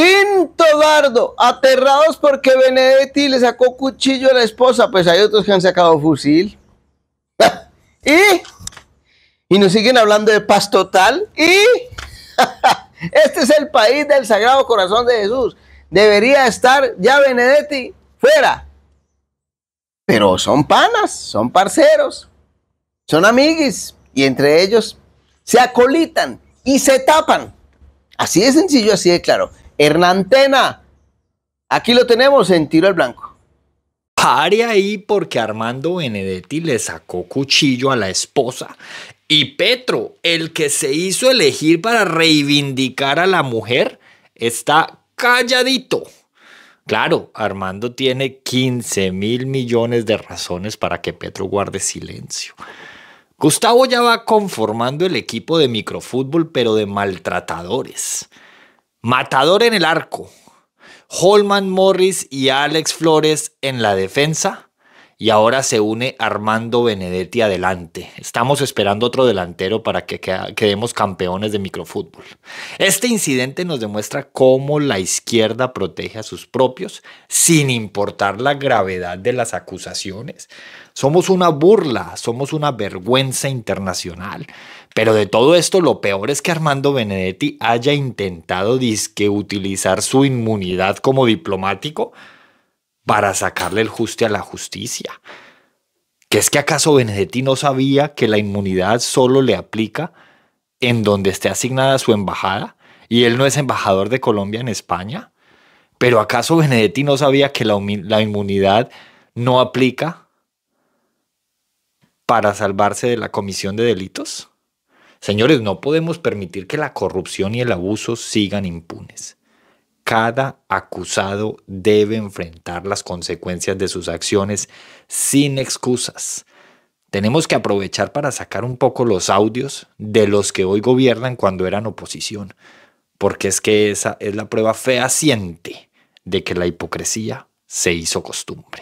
Quinto dardo, aterrados porque Benedetti le sacó cuchillo a la esposa, pues hay otros que han sacado fusil. y, nos siguen hablando de paz total. Y este es el país del Sagrado Corazón de Jesús. Debería estar ya Benedetti fuera. Pero son panas, son parceros, son amiguis y entre ellos se acolitan y se tapan. Así de sencillo, así de claro. Hernán Aquí lo tenemos en tiro al blanco. Pare ahí porque Armando Benedetti le sacó cuchillo a la esposa. Y Petro, el que se hizo elegir para reivindicar a la mujer, está calladito. Claro, Armando tiene 15 mil millones de razones para que Petro guarde silencio. Gustavo ya va conformando el equipo de microfútbol, pero de maltratadores. Matador en el arco. Holman Morris y Alex Flores en la defensa y ahora se une Armando Benedetti adelante. Estamos esperando otro delantero para que quedemos campeones de microfútbol. Este incidente nos demuestra cómo la izquierda protege a sus propios sin importar la gravedad de las acusaciones. Somos una burla, somos una vergüenza internacional. Pero de todo esto lo peor es que Armando Benedetti haya intentado disque utilizar su inmunidad como diplomático para sacarle el juste a la justicia. ¿Que es que acaso Benedetti no sabía que la inmunidad solo le aplica en donde esté asignada su embajada y él no es embajador de Colombia en España? ¿Pero acaso Benedetti no sabía que la inmunidad no aplica para salvarse de la comisión de delitos? Señores, no podemos permitir que la corrupción y el abuso sigan impunes cada acusado debe enfrentar las consecuencias de sus acciones sin excusas. Tenemos que aprovechar para sacar un poco los audios de los que hoy gobiernan cuando eran oposición, porque es que esa es la prueba fehaciente de que la hipocresía se hizo costumbre.